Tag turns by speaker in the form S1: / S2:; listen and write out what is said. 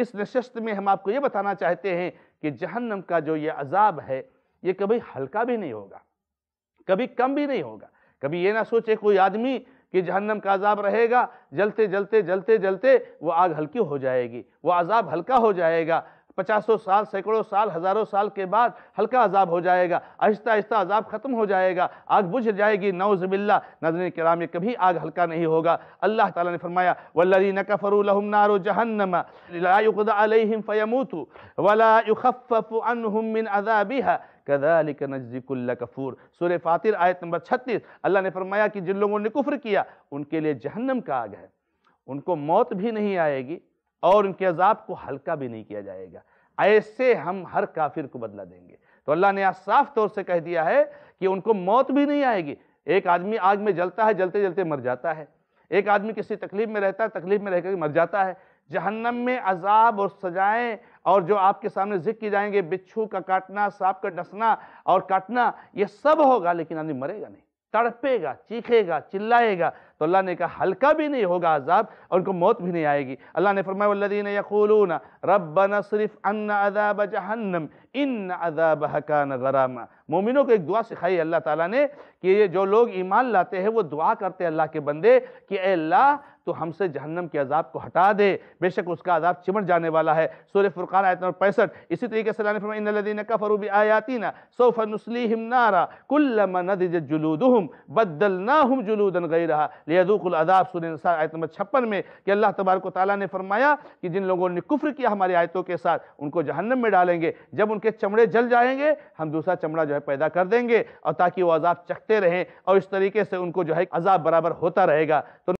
S1: اس نشست میں ہم آپ کو یہ بتانا چاہتے ہیں کہ جہنم کا جو یہ عذاب ہے یہ کبھی ہلکا بھی نہیں ہوگا کبھی کم بھی نہیں ہوگا کبھی یہ نہ سوچے کوئی آدمی کہ جہنم کا عذاب رہے گا جلتے جلتے جلتے جلتے وہ آگ ہلکی ہو جائے گی وہ عذاب ہلکا ہو جائے گا پچاسوں سال سیکڑوں سال ہزاروں سال کے بعد ہلکا عذاب ہو جائے گا آہستہ آہستہ عذاب ختم ہو جائے گا آگ بجھ جائے گی نعوذ باللہ ناظرین کرام یہ کبھی آگ ہلکا نہیں ہوگا اللہ تعالیٰ نے فرمایا وَالَّذِينَ كَفَرُوا لَهُمْ نَارُ جَهَنَّمَ لَا يُقْضَ عَلَيْهِمْ فَيَمُوتُوا وَلَا يُخَفَّفُ عَنْهُمْ مِنْ عَذَابِهَا قَذَلِكَ نَجْزِكُ اللَّكَفُورِ سورہ فاطر آیت نمبر 36 اللہ نے فرمایا کہ جن لوگوں نے کفر کیا ان کے لئے جہنم کا آگ ہے ان کو موت بھی نہیں آئے گی اور ان کے عذاب کو ہلکا بھی نہیں کیا جائے گا ایسے ہم ہر کافر کو بدلہ دیں گے تو اللہ نے آج صاف طور سے کہہ دیا ہے کہ ان کو موت بھی نہیں آئے گی ایک آدمی آگ میں جلتا ہے جلتے جلتے مر جاتا ہے ایک آدمی کسی تکلیف میں رہتا ہے تکلیف میں رہ کر مر جاتا ہے جہنم میں عذاب اور سجائیں اور جو آپ کے سامنے ذکر کی جائیں گے بچھو کا کاٹنا سانپ کا ڈسنا اور کاٹنا یہ سب ہوگا لیکن آدمی مرے گا نہیں تڑپے گا چیخے گا چلائے گا تو اللہ نے کہا ہلکا بھی نہیں ہوگا عذاب اور ان کو موت بھی نہیں آئے گی اللہ نے فرمایا والذین یقولون ربنا صرف ان عذاب جہنم ان عذاب حکان غراما مومنوں کو ایک دعا سکھائی ہے اللہ تعالیٰ نے کہ جو لوگ ایمان لاتے ہیں وہ دعا کرتے ہیں اللہ کے بندے کہ اے اللہ تو ہم سے جہنم کی عذاب کو ہٹا دے بے شک اس کا عذاب چمٹ جانے والا ہے سور فرقان آیت نمبر پیسٹ اسی طریقے سے اللہ نے فرمایا اِنَّ الَّذِينَ كَفَرُوا بِ آیَاتِنَا سَوْفَ نُسْلِيهِمْ نَارَا كُلَّمَا نَدِجَتْ جُلُودُهُمْ بَدَّلْنَاهُمْ جُلُودًا غَيْرَهَا العذاب نساء آیت نمبر چھپن میں کہ اللہ تبارک و تعالیٰ نے فرمایا کہ جن لوگوں نے کفر کیا ہماری آیتوں کے ساتھ ان کو جہنم میں ڈالیں گے جب ان کے چمڑے جل جائیں گے ہم دوسرا چمڑا جو ہے پیدا کر دیں گے اور تاکہ وہ عذاب چکھتے رہیں اور اس طریقے سے ان کو جو ہے عذاب برابر ہوتا رہے گا تو